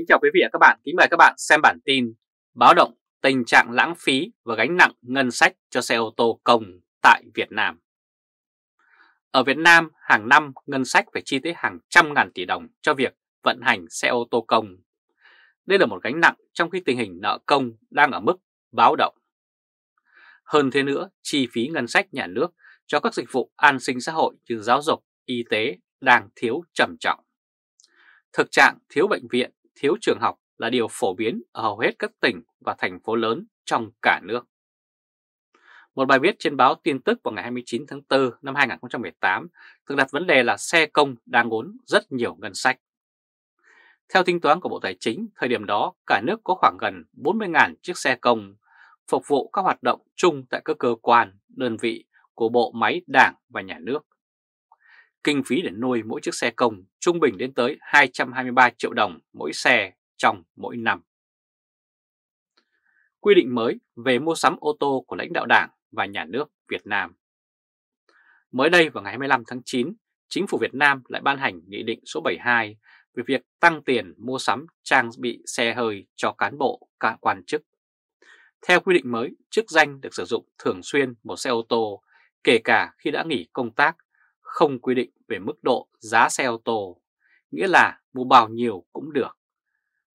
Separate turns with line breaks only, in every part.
Kính chào quý vị và các bạn, kính mời các bạn xem bản tin Báo động tình trạng lãng phí và gánh nặng ngân sách cho xe ô tô công tại Việt Nam Ở Việt Nam, hàng năm ngân sách phải chi tới hàng trăm ngàn tỷ đồng cho việc vận hành xe ô tô công Đây là một gánh nặng trong khi tình hình nợ công đang ở mức báo động Hơn thế nữa, chi phí ngân sách nhà nước cho các dịch vụ an sinh xã hội như giáo dục, y tế đang thiếu trầm trọng Thực trạng thiếu bệnh viện, thiếu trường học là điều phổ biến ở hầu hết các tỉnh và thành phố lớn trong cả nước. Một bài viết trên báo tin tức vào ngày 29 tháng 4 năm 2018 từng đặt vấn đề là xe công đang ngốn rất nhiều ngân sách. Theo tính toán của Bộ Tài chính, thời điểm đó cả nước có khoảng gần 40.000 chiếc xe công phục vụ các hoạt động chung tại các cơ quan, đơn vị của bộ máy đảng và nhà nước kinh phí để nuôi mỗi chiếc xe công trung bình đến tới 223 triệu đồng mỗi xe trong mỗi năm. Quy định mới về mua sắm ô tô của lãnh đạo Đảng và Nhà nước Việt Nam Mới đây vào ngày 25 tháng 9, Chính phủ Việt Nam lại ban hành Nghị định số 72 về việc tăng tiền mua sắm trang bị xe hơi cho cán bộ, cả quan chức. Theo quy định mới, chức danh được sử dụng thường xuyên một xe ô tô, kể cả khi đã nghỉ công tác không quy định về mức độ giá xe ô tô, nghĩa là mua bao nhiêu cũng được,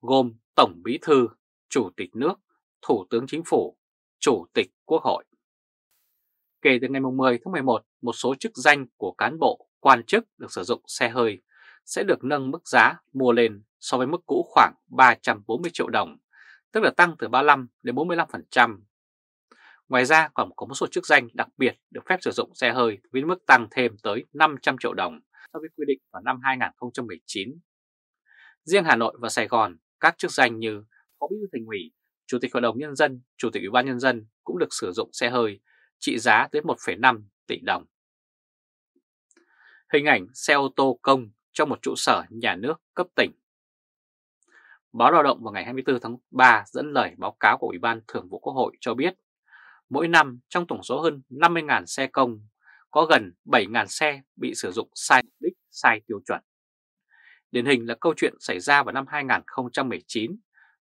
gồm Tổng Bí Thư, Chủ tịch nước, Thủ tướng Chính phủ, Chủ tịch Quốc hội. Kể từ ngày 10 tháng 11, một số chức danh của cán bộ, quan chức được sử dụng xe hơi sẽ được nâng mức giá mua lên so với mức cũ khoảng 340 triệu đồng, tức là tăng từ 35 đến 45% Ngoài ra còn có một số chức danh đặc biệt được phép sử dụng xe hơi với mức tăng thêm tới 500 triệu đồng so với quy định vào năm 2019. Riêng Hà Nội và Sài Gòn, các chức danh như Phó Bí thư Thành ủy, Chủ tịch Hội đồng Nhân dân, Chủ tịch Ủy ban Nhân dân cũng được sử dụng xe hơi trị giá tới 1,5 tỷ đồng. Hình ảnh xe ô tô công trong một trụ sở nhà nước cấp tỉnh Báo Lao động vào ngày 24 tháng 3 dẫn lời báo cáo của Ủy ban Thường vụ Quốc hội cho biết mỗi năm trong tổng số hơn 50.000 xe công, có gần 7.000 xe bị sử dụng sai mục đích, sai tiêu chuẩn. Điển hình là câu chuyện xảy ra vào năm 2019,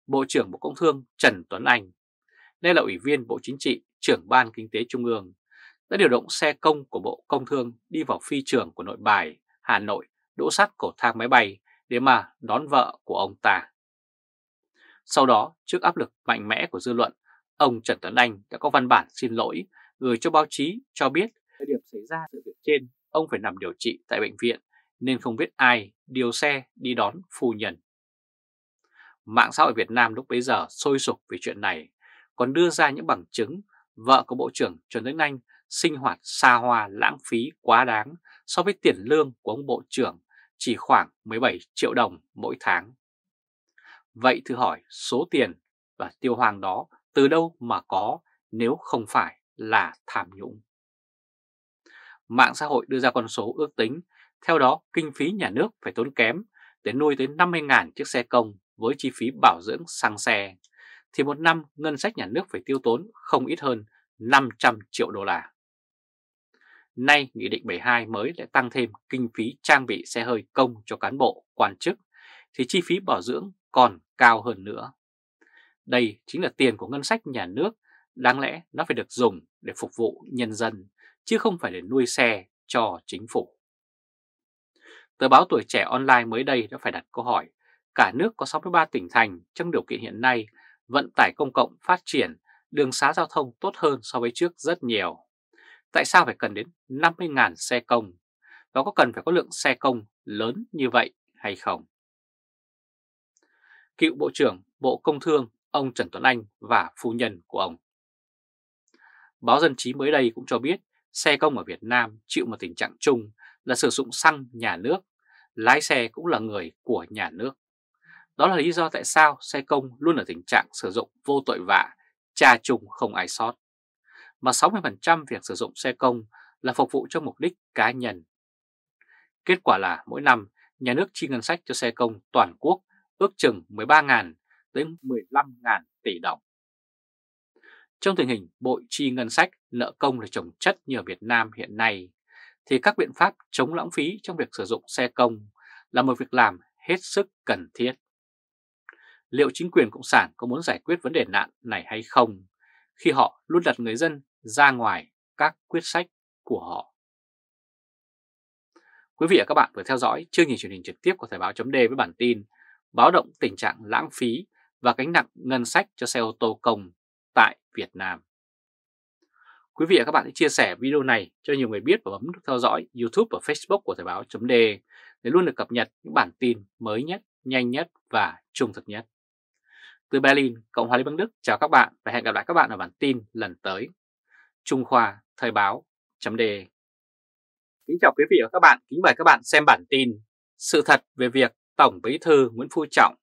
Bộ trưởng Bộ Công Thương Trần Tuấn Anh, đây là Ủy viên Bộ Chính trị, trưởng Ban Kinh tế Trung ương, đã điều động xe công của Bộ Công Thương đi vào phi trường của nội bài, Hà Nội, đỗ sát cổ thang máy bay để mà đón vợ của ông ta. Sau đó, trước áp lực mạnh mẽ của dư luận, Ông Trần Tuấn Anh đã có văn bản xin lỗi gửi cho báo chí cho biết thời điểm xảy ra sự việc trên, ông phải nằm điều trị tại bệnh viện nên không biết ai điều xe đi đón phu nhân. Mạng xã hội Việt Nam lúc bấy giờ sôi sục về chuyện này, còn đưa ra những bằng chứng vợ của Bộ trưởng Trần Tuấn Anh sinh hoạt xa hoa lãng phí quá đáng so với tiền lương của ông Bộ trưởng chỉ khoảng 17 triệu đồng mỗi tháng. Vậy thử hỏi số tiền và tiêu hoang đó từ đâu mà có nếu không phải là tham nhũng. Mạng xã hội đưa ra con số ước tính, theo đó kinh phí nhà nước phải tốn kém để nuôi tới 50.000 chiếc xe công với chi phí bảo dưỡng xăng xe, thì một năm ngân sách nhà nước phải tiêu tốn không ít hơn 500 triệu đô la. Nay, Nghị định 72 mới lại tăng thêm kinh phí trang bị xe hơi công cho cán bộ, quan chức, thì chi phí bảo dưỡng còn cao hơn nữa. Đây chính là tiền của ngân sách nhà nước, đáng lẽ nó phải được dùng để phục vụ nhân dân, chứ không phải để nuôi xe cho chính phủ. Tờ báo Tuổi Trẻ Online mới đây đã phải đặt câu hỏi, cả nước có 63 tỉnh thành trong điều kiện hiện nay, vận tải công cộng phát triển, đường xá giao thông tốt hơn so với trước rất nhiều. Tại sao phải cần đến 50.000 xe công? Và có cần phải có lượng xe công lớn như vậy hay không? Cựu Bộ trưởng Bộ Công Thương ông Trần Tuấn Anh và phu nhân của ông. Báo Dân Chí mới đây cũng cho biết xe công ở Việt Nam chịu một tình trạng chung là sử dụng xăng nhà nước, lái xe cũng là người của nhà nước. Đó là lý do tại sao xe công luôn ở tình trạng sử dụng vô tội vạ, tra trùng không ai sót. Mà 60% việc sử dụng xe công là phục vụ cho mục đích cá nhân. Kết quả là mỗi năm nhà nước chi ngân sách cho xe công toàn quốc ước chừng 13.000 tới 15.000 tỷ đồng. Trong tình hình bội chi ngân sách nợ công là trồng chất như ở Việt Nam hiện nay, thì các biện pháp chống lãng phí trong việc sử dụng xe công là một việc làm hết sức cần thiết. Liệu chính quyền Cộng sản có muốn giải quyết vấn đề nạn này hay không khi họ luôn đặt người dân ra ngoài các quyết sách của họ? Quý vị và các bạn vừa theo dõi chương trình truyền hình trực tiếp của Thời báo chấm với bản tin Báo động tình trạng lãng phí và gánh nặng ngân sách cho xe ô tô công tại Việt Nam. Quý vị và các bạn hãy chia sẻ video này cho nhiều người biết và bấm nút theo dõi YouTube và Facebook của Thời báo .de để luôn được cập nhật những bản tin mới nhất, nhanh nhất và trung thực nhất. Từ Berlin, Cộng hòa Liên bang Đức chào các bạn và hẹn gặp lại các bạn ở bản tin lần tới. Trung Khoa Thời báo .de Kính chào quý vị và các bạn, kính mời các bạn xem bản tin Sự thật về việc Tổng Bí thư Nguyễn Phú Trọng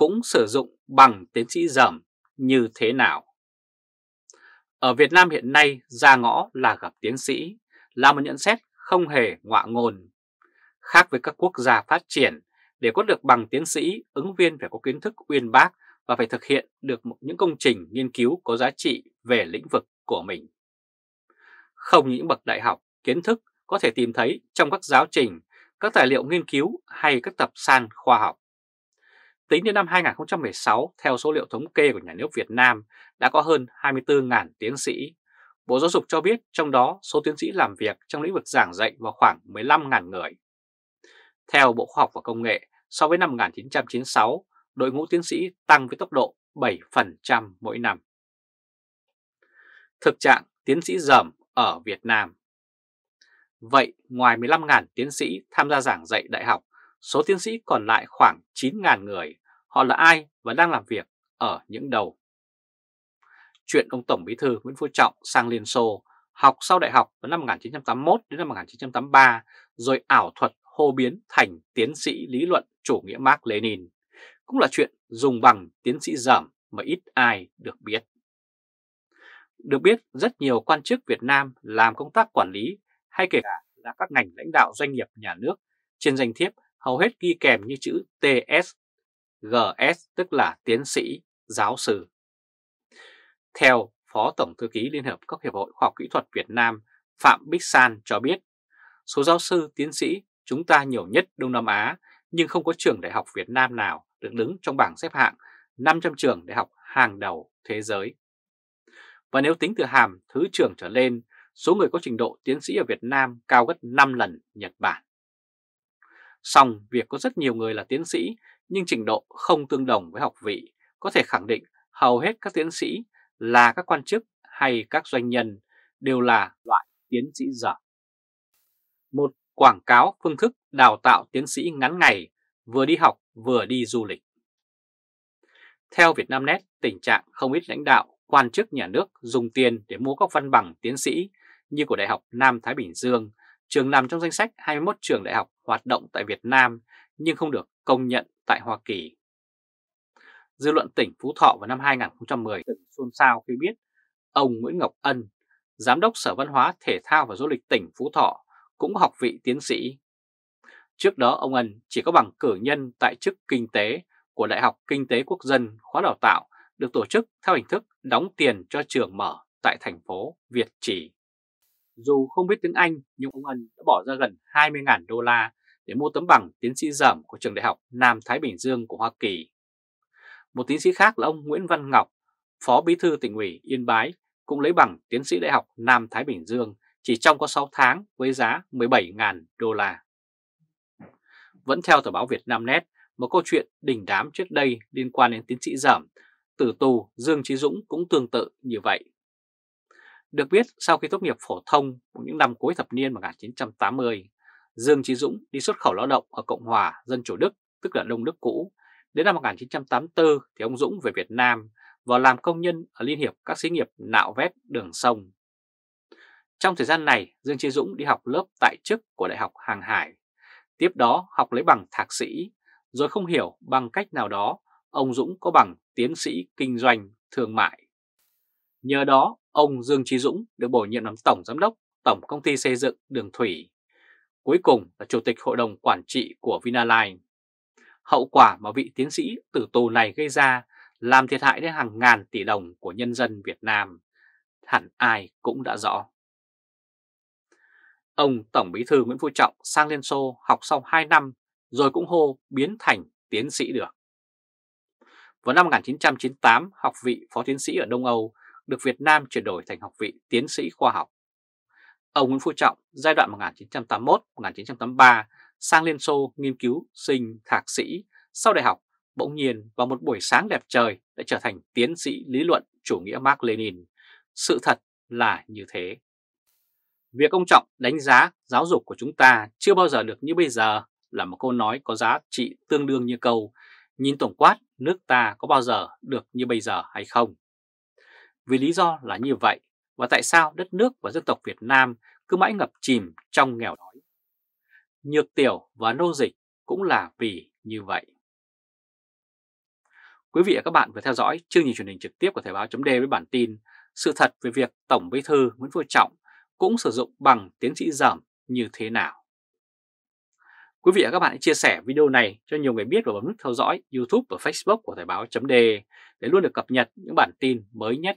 cũng sử dụng bằng tiến sĩ dởm như thế nào. Ở Việt Nam hiện nay ra ngõ là gặp tiến sĩ là một nhận xét không hề ngọa ngôn. Khác với các quốc gia phát triển, để có được bằng tiến sĩ, ứng viên phải có kiến thức uyên bác và phải thực hiện được những công trình nghiên cứu có giá trị về lĩnh vực của mình. Không những bậc đại học, kiến thức có thể tìm thấy trong các giáo trình, các tài liệu nghiên cứu hay các tập san khoa học. Tính đến năm 2016, theo số liệu thống kê của nhà nước Việt Nam, đã có hơn 24.000 tiến sĩ. Bộ Giáo dục cho biết trong đó số tiến sĩ làm việc trong lĩnh vực giảng dạy vào khoảng 15.000 người. Theo Bộ Khoa học và Công nghệ, so với năm 1996, đội ngũ tiến sĩ tăng với tốc độ 7% mỗi năm. Thực trạng tiến sĩ dởm ở Việt Nam Vậy ngoài 15.000 tiến sĩ tham gia giảng dạy đại học Số tiến sĩ còn lại khoảng 9.000 người, họ là ai và đang làm việc ở những đầu. Chuyện ông Tổng Bí thư Nguyễn Phú Trọng sang Liên Xô học sau đại học vào năm 1981 đến năm 1983 rồi ảo thuật hô biến thành tiến sĩ lý luận chủ nghĩa Mark Lenin cũng là chuyện dùng bằng tiến sĩ giảm mà ít ai được biết. Được biết, rất nhiều quan chức Việt Nam làm công tác quản lý hay kể cả là các ngành lãnh đạo doanh nghiệp nhà nước trên danh thiếp hầu hết ghi kèm như chữ TS, GS tức là tiến sĩ, giáo sư. Theo Phó Tổng Thư ký Liên Hợp các Hiệp hội Khoa học Kỹ thuật Việt Nam Phạm Bích San cho biết, số giáo sư, tiến sĩ chúng ta nhiều nhất Đông Nam Á, nhưng không có trường đại học Việt Nam nào được đứng trong bảng xếp hạng 500 trường đại học hàng đầu thế giới. Và nếu tính từ hàm thứ trưởng trở lên, số người có trình độ tiến sĩ ở Việt Nam cao gấp 5 lần Nhật Bản. Song việc có rất nhiều người là tiến sĩ nhưng trình độ không tương đồng với học vị có thể khẳng định hầu hết các tiến sĩ là các quan chức hay các doanh nhân đều là loại tiến sĩ dở. Một quảng cáo phương thức đào tạo tiến sĩ ngắn ngày, vừa đi học vừa đi du lịch. Theo Vietnamnet, tình trạng không ít lãnh đạo, quan chức nhà nước dùng tiền để mua các văn bằng tiến sĩ như của Đại học Nam Thái Bình Dương, trường nằm trong danh sách 21 trường đại học hoạt động tại Việt Nam nhưng không được công nhận tại Hoa Kỳ. Dư luận tỉnh Phú Thọ vào năm 2010 từng xôn xao khi biết ông Nguyễn Ngọc Ân, Giám đốc Sở Văn hóa Thể thao và Du lịch tỉnh Phú Thọ cũng học vị tiến sĩ. Trước đó ông Ân chỉ có bằng cử nhân tại chức kinh tế của Đại học Kinh tế Quốc dân khóa đào tạo được tổ chức theo hình thức đóng tiền cho trường mở tại thành phố Việt Trì. Dù không biết tiếng Anh nhưng ông Ân đã bỏ ra gần 20.000 đô la để mua tấm bằng tiến sĩ dởm của trường đại học Nam Thái Bình Dương của Hoa Kỳ. Một tiến sĩ khác là ông Nguyễn Văn Ngọc, phó bí thư tỉnh ủy Yên Bái, cũng lấy bằng tiến sĩ đại học Nam Thái Bình Dương chỉ trong có 6 tháng với giá 17.000 đô la. Vẫn theo tờ báo Việt Nam Net, một câu chuyện đình đám trước đây liên quan đến tiến sĩ giảm tử tù Dương Trí Dũng cũng tương tự như vậy. Được biết, sau khi tốt nghiệp phổ thông những năm cuối thập niên 1980, Dương Chí Dũng đi xuất khẩu lao động ở Cộng hòa Dân Chủ Đức, tức là Đông Đức cũ. Đến năm 1984 thì ông Dũng về Việt Nam và làm công nhân ở Liên hiệp các xí nghiệp nạo vét đường sông. Trong thời gian này, Dương Chí Dũng đi học lớp tại chức của Đại học Hàng Hải. Tiếp đó học lấy bằng thạc sĩ, rồi không hiểu bằng cách nào đó, ông Dũng có bằng tiến sĩ kinh doanh thương mại. Nhờ đó, ông Dương Chí Dũng được bổ nhiệm làm Tổng Giám đốc Tổng Công ty Xây dựng Đường Thủy cuối cùng là Chủ tịch Hội đồng Quản trị của Vinaline. Hậu quả mà vị tiến sĩ tử tù này gây ra làm thiệt hại đến hàng ngàn tỷ đồng của nhân dân Việt Nam, hẳn ai cũng đã rõ. Ông Tổng Bí thư Nguyễn Phú Trọng sang Liên Xô học sau 2 năm rồi cũng hô biến thành tiến sĩ được. Vào năm 1998, học vị phó tiến sĩ ở Đông Âu được Việt Nam chuyển đổi thành học vị tiến sĩ khoa học. Ông Nguyễn Phú Trọng giai đoạn 1981-1983 sang Liên Xô nghiên cứu sinh thạc sĩ sau đại học bỗng nhiên vào một buổi sáng đẹp trời đã trở thành tiến sĩ lý luận chủ nghĩa Mark Lenin. Sự thật là như thế. Việc ông Trọng đánh giá giáo dục của chúng ta chưa bao giờ được như bây giờ là một câu nói có giá trị tương đương như câu nhìn tổng quát nước ta có bao giờ được như bây giờ hay không. Vì lý do là như vậy và tại sao đất nước và dân tộc Việt Nam cứ mãi ngập chìm trong nghèo đói. Nhược tiểu và nô dịch cũng là vì như vậy. Quý vị và các bạn vừa theo dõi chương trình truyền hình trực tiếp của Thời báo .d với bản tin Sự thật về việc Tổng Bí thư Nguyễn Phú Trọng cũng sử dụng bằng tiến sĩ giảm như thế nào. Quý vị và các bạn hãy chia sẻ video này cho nhiều người biết và bấm nút theo dõi YouTube và Facebook của Thời báo .d để luôn được cập nhật những bản tin mới nhất